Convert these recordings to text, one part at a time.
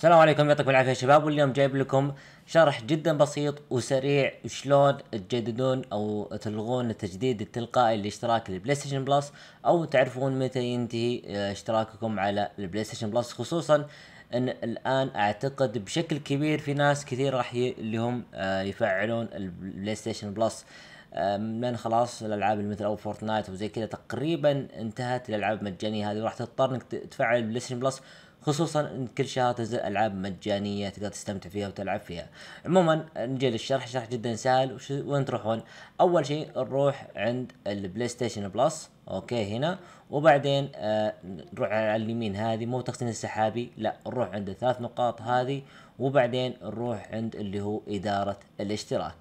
السلام عليكم يعطيكم العافيه يا شباب واليوم جايب لكم شرح جدا بسيط وسريع شلون تجددون او تلغون التجديد التلقائي لاشتراك البلاي ستيشن بلس او تعرفون متى ينتهي آه، اشتراككم على البلاي ستيشن بلس خصوصا ان الان اعتقد بشكل كبير في ناس كثير راح اللي هم آه، يفعلون البلاي ستيشن بلس لان خلاص الالعاب اللي مثل او فورتنايت وزي كذا تقريبا انتهت الالعاب المجانيه هذه وراح تضطر انك تفعل البلايستيشن بلس خصوصا ان كل شهر تنزل العاب مجانيه تقدر تستمتع فيها وتلعب فيها. عموما نجي للشرح شرح جدا سهل وين تروحون؟ اول شيء نروح عند البلاي ستيشن بلس اوكي هنا وبعدين آه نروح على اليمين هذه مو تخزين السحابي لا نروح عند الثلاث نقاط هذه وبعدين نروح عند اللي هو اداره الاشتراك.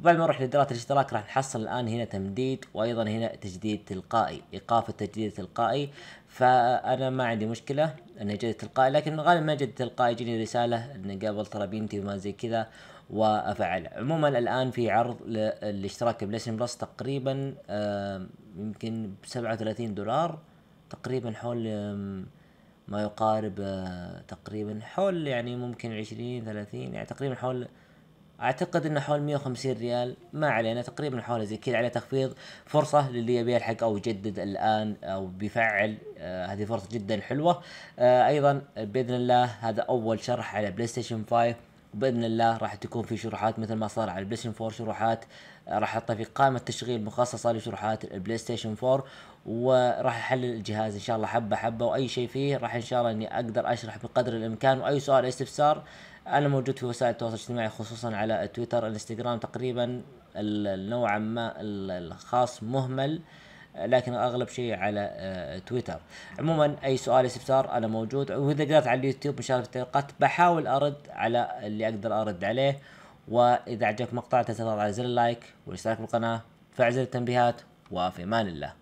وبعد ما نروح لادارات الاشتراك راح نحصل الان هنا تمديد وايضا هنا تجديد تلقائي ايقاف التجديد التلقائي فانا ما عندي مشكله انه يجدد تلقائي لكن غالبا ما يجدد تلقائي يجيني رساله قابل قبل طلبينتي وما زي كذا وافعل عموما الان في عرض للاشتراك بليسن بلس تقريبا يمكن ب 37 دولار تقريبا حول ما يقارب آه، تقريبا حول يعني ممكن 20 30 يعني تقريبا حول اعتقد انه حول 150 ريال ما علينا تقريبا حول زي كذا عليه تخفيض فرصه للي يبي يلحق او يجدد الان او بيفعل آه هذه فرصه جدا حلوه آه ايضا باذن الله هذا اول شرح على بلاي ستيشن 5 وباذن الله راح تكون في شروحات مثل ما صار على البلاي ستيشن 4 شروحات آه، راح احطها في قائمه تشغيل مخصصه لشروحات البلاي ستيشن 4 وراح احلل الجهاز ان شاء الله حبه حبه واي شيء فيه راح ان شاء الله اني اقدر اشرح بقدر الامكان واي سؤال استفسار انا موجود في وسائل التواصل الاجتماعي خصوصا على تويتر انستغرام تقريبا نوعا ما الخاص مهمل لكن اغلب شيء على آه، تويتر عموما اي سؤال استفسار انا موجود واذا قدرت على اليوتيوب في التعليقات بحاول ارد على اللي اقدر ارد عليه واذا عجبك مقطع تنسى تضغط على زر اللايك والاشتراك بالقناه وفعل زر التنبيهات وفي امان الله